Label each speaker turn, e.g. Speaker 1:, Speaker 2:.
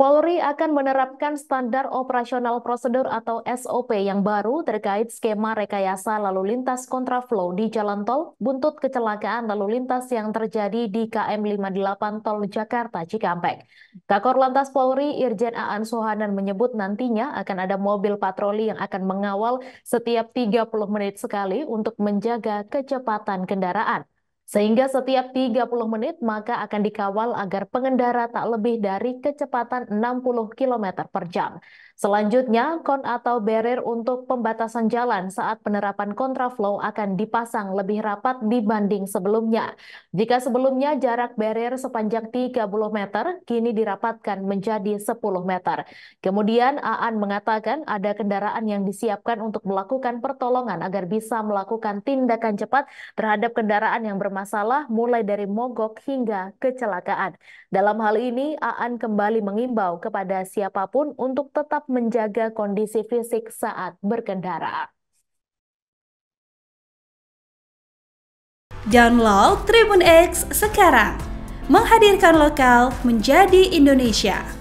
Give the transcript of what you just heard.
Speaker 1: Polri akan menerapkan standar operasional prosedur atau SOP yang baru terkait skema rekayasa lalu lintas kontraflow di jalan tol buntut kecelakaan lalu lintas yang terjadi di KM 58 Tol Jakarta Cikampek. Kakor Lantas Polri Irjen Aan Sohanan menyebut nantinya akan ada mobil patroli yang akan mengawal setiap 30 menit sekali untuk menjaga kecepatan kendaraan. Sehingga setiap 30 menit maka akan dikawal agar pengendara tak lebih dari kecepatan 60 km per jam. Selanjutnya, kon atau barrier untuk pembatasan jalan saat penerapan kontraflow akan dipasang lebih rapat dibanding sebelumnya. Jika sebelumnya jarak barrier sepanjang 30 meter, kini dirapatkan menjadi 10 meter. Kemudian Aan mengatakan ada kendaraan yang disiapkan untuk melakukan pertolongan agar bisa melakukan tindakan cepat terhadap kendaraan yang bermasalah masalah mulai dari mogok hingga kecelakaan. Dalam hal ini, Aan kembali mengimbau kepada siapapun untuk tetap menjaga kondisi fisik saat berkendara.
Speaker 2: Download Tribun X sekarang, menghadirkan lokal menjadi Indonesia.